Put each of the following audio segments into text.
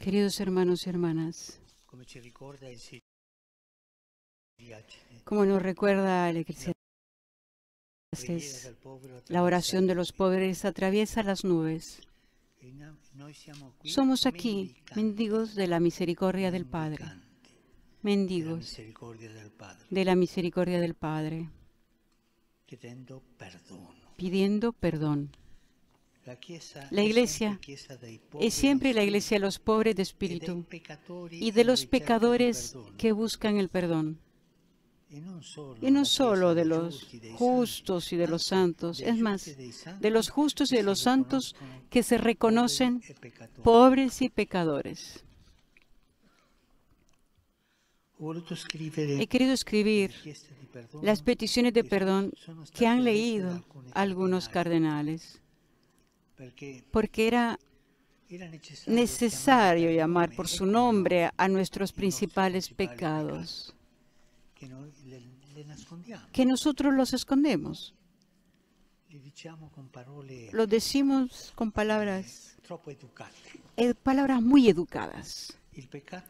Queridos hermanos y hermanas, como nos recuerda el Eclesiastes, la oración de los pobres atraviesa las nubes. Somos aquí, mendigos de la misericordia del Padre. Mendigos de la misericordia del Padre. Pidiendo perdón. La iglesia es siempre la iglesia de los pobres de espíritu y de los pecadores que buscan el perdón. Y no solo de los justos y de los santos, es más, de los justos y de los santos que se reconocen pobres y pecadores. He querido escribir las peticiones de perdón que han leído algunos cardenales porque era necesario llamar por su nombre a nuestros principales pecados, que nosotros los escondemos. Lo decimos con palabras, palabras muy educadas.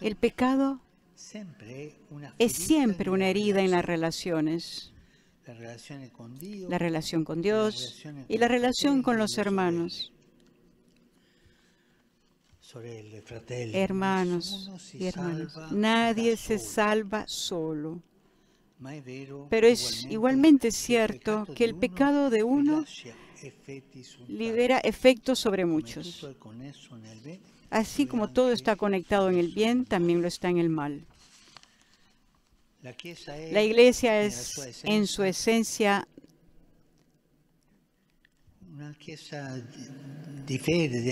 El pecado es siempre una herida en las relaciones la relación con Dios, la relación con Dios y la relación con los hermanos. Hermanos y hermanos, nadie se salva solo. Pero es igualmente cierto que el pecado de uno libera efectos sobre muchos. Así como todo está conectado en el bien, también lo está en el mal. La iglesia es en su esencia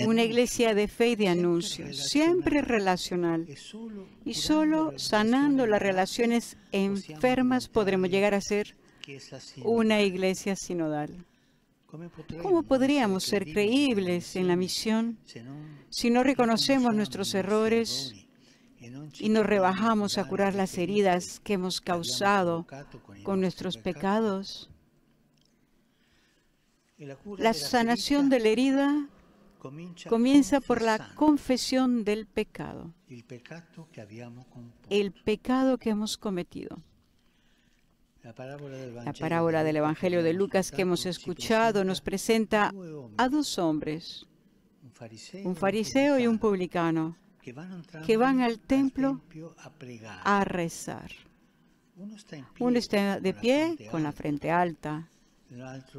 una iglesia de fe y de anuncio, siempre relacional. Y solo sanando las relaciones enfermas podremos llegar a ser una iglesia sinodal. ¿Cómo podríamos ser creíbles en la misión si no reconocemos nuestros errores y nos rebajamos a curar las heridas que hemos causado con nuestros pecados. La sanación de la herida comienza por la confesión del pecado, el pecado que hemos cometido. La parábola del Evangelio de Lucas que hemos escuchado nos presenta a dos hombres, un fariseo y un publicano que van, al templo a, rezar. Uno está, de pie con la frente alta.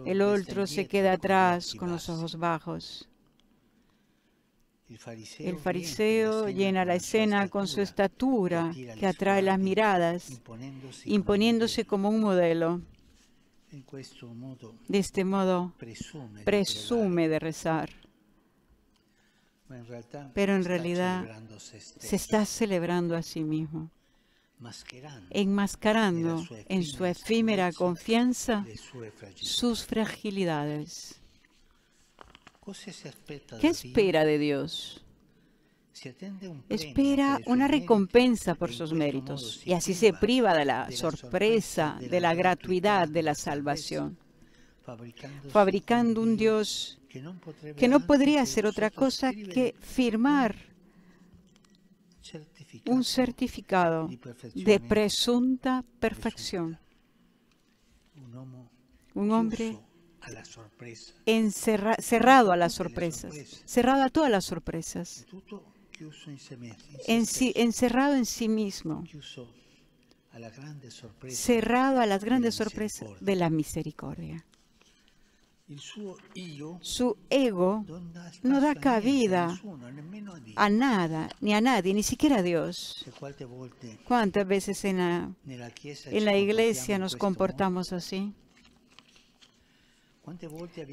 El otro se queda atrás con los ojos bajos. El fariseo llena la escena con su estatura que atrae las miradas, imponiéndose como un modelo. De este modo, presume de rezar pero en realidad se está este celebrando a sí mismo, enmascarando en su efímera confianza sus fragilidades. ¿Qué espera de Dios? Espera una recompensa por sus méritos y así se priva de la sorpresa, de la gratuidad de la salvación, fabricando un Dios que no podría hacer otra cosa que firmar un certificado de presunta perfección. Un hombre cerrado a las sorpresas, cerrado a todas las sorpresas, encerrado en sí mismo, cerrado a las grandes sorpresas de la misericordia su ego no da cabida a nada, ni a nadie, ni siquiera a Dios. ¿Cuántas veces en la, en la iglesia nos comportamos así?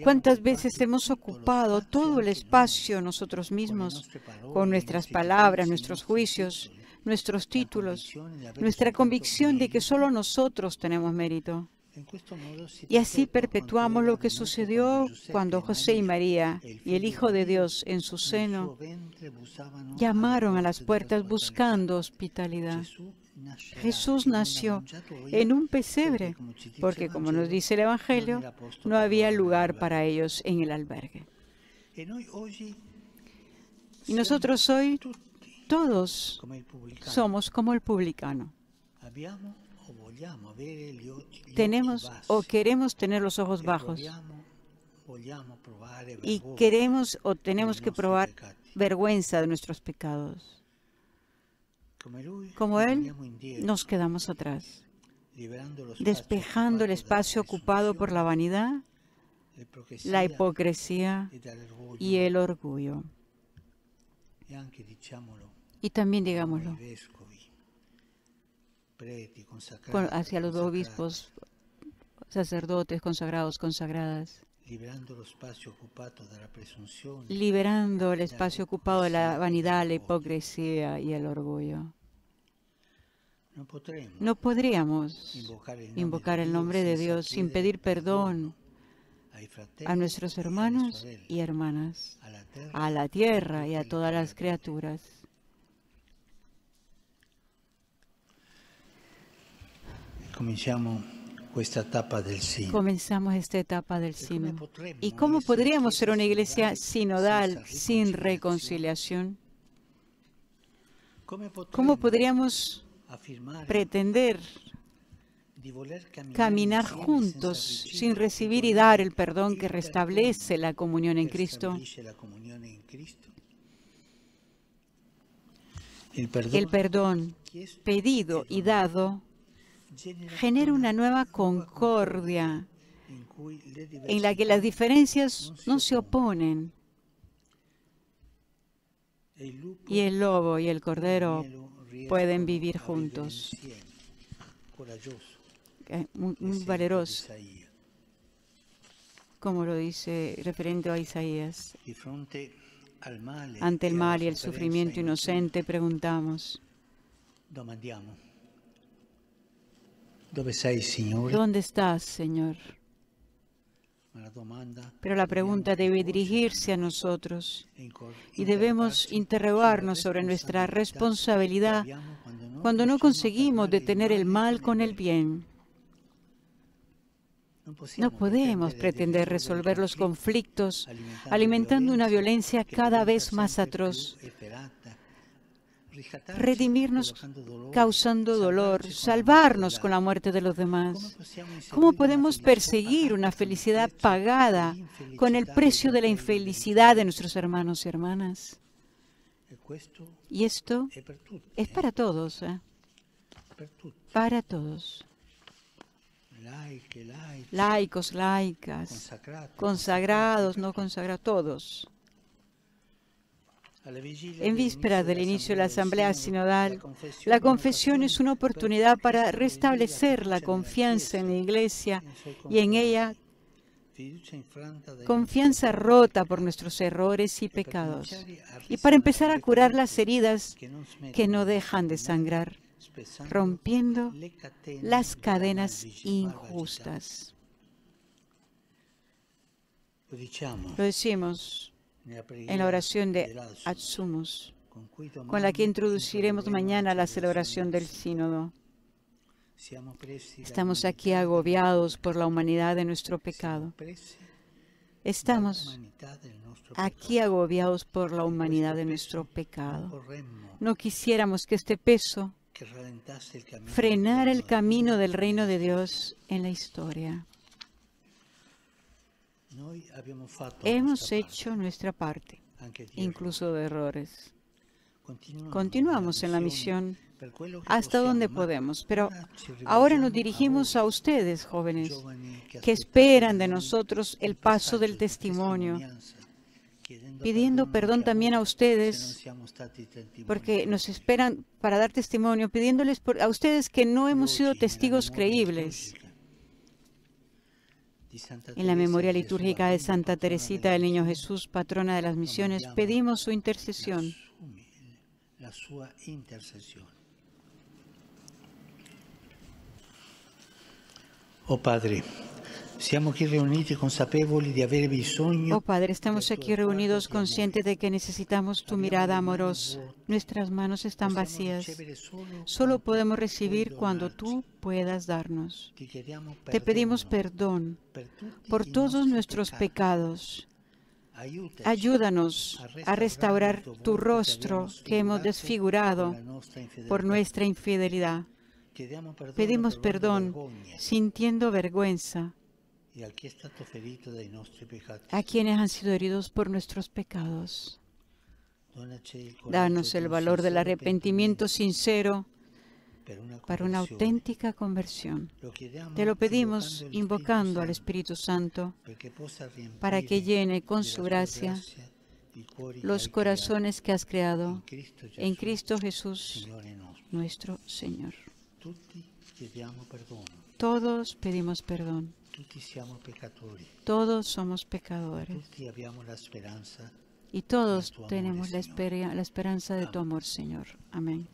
¿Cuántas veces hemos ocupado todo el espacio nosotros mismos con nuestras palabras, nuestros juicios, nuestros títulos, nuestra convicción de que solo nosotros tenemos mérito? Y así perpetuamos lo que sucedió cuando José y María y el Hijo de Dios en su seno llamaron a las puertas buscando hospitalidad. Jesús nació en un pesebre, porque como nos dice el Evangelio, no había lugar para ellos en el albergue. Y nosotros hoy todos somos como el publicano tenemos o queremos tener los ojos bajos y queremos o tenemos que probar vergüenza de nuestros pecados. Como Él, nos quedamos atrás, despejando el espacio ocupado por la vanidad, la hipocresía y el orgullo. Y también digámoslo, hacia los obispos, sacerdotes, consagrados, consagradas. Liberando el espacio ocupado de la vanidad, la hipocresía y el orgullo. No podríamos invocar el nombre de Dios sin pedir perdón a nuestros hermanos y hermanas, a la tierra y a todas las criaturas. Comenzamos esta etapa del sino. Comenzamos esta etapa del ¿Y cómo podríamos ser una iglesia sinodal sin reconciliación? ¿Cómo podríamos pretender caminar juntos sin recibir y dar el perdón que restablece la comunión en Cristo? El perdón pedido y dado genera una nueva concordia en la que las diferencias no se oponen. Y el lobo y el cordero pueden vivir juntos. Muy, valeroso, como lo dice referente a Isaías. Ante el mal y el sufrimiento inocente preguntamos. ¿Dónde estás, Señor? Pero la pregunta debe dirigirse a nosotros y debemos interrogarnos sobre nuestra responsabilidad cuando no conseguimos detener el mal con el bien. No podemos pretender resolver los conflictos alimentando una violencia cada vez más atroz, redimirnos causando dolor, salvarnos con la muerte de los demás. ¿Cómo podemos perseguir una felicidad pagada con el precio de la infelicidad de nuestros hermanos y hermanas? Y esto es para todos, ¿eh? para todos. Laicos, laicas, consagrados, no consagrados, todos. En víspera del inicio de la Asamblea Sinodal, la confesión es una oportunidad para restablecer la confianza en la Iglesia y en ella confianza rota por nuestros errores y pecados, y para empezar a curar las heridas que no dejan de sangrar, rompiendo las cadenas injustas. Lo decimos en la oración de Atsumus, con la que introduciremos mañana la celebración del sínodo. Estamos aquí agobiados por la humanidad de nuestro pecado. Estamos aquí agobiados por la humanidad de nuestro pecado. No quisiéramos que este peso frenara el camino del reino de Dios en la historia. Hemos hecho nuestra parte, incluso de errores. Continuamos en la misión hasta donde podemos, pero ahora nos dirigimos a ustedes, jóvenes, que esperan de nosotros el paso del testimonio, pidiendo perdón también a ustedes, porque nos esperan para dar testimonio, pidiéndoles a ustedes que no hemos sido testigos creíbles. En la memoria litúrgica de Santa Teresita del Niño Jesús, patrona de las misiones, pedimos su intercesión. Oh Padre, Oh Padre, estamos aquí reunidos conscientes de que necesitamos tu mirada amorosa. Nuestras manos están vacías. Solo podemos recibir cuando tú puedas darnos. Te pedimos perdón por todos nuestros pecados. Ayúdanos a restaurar tu rostro que hemos desfigurado por nuestra infidelidad. Pedimos perdón sintiendo vergüenza a quienes han sido heridos por nuestros pecados. Danos el valor del arrepentimiento sincero para una auténtica conversión. Te lo pedimos invocando al Espíritu Santo para que llene con su gracia los corazones que has creado en Cristo Jesús, nuestro Señor. Todos pedimos perdón. Todos somos pecadores. Y todos tenemos la, esperanza de tu amor, Señor. Amén.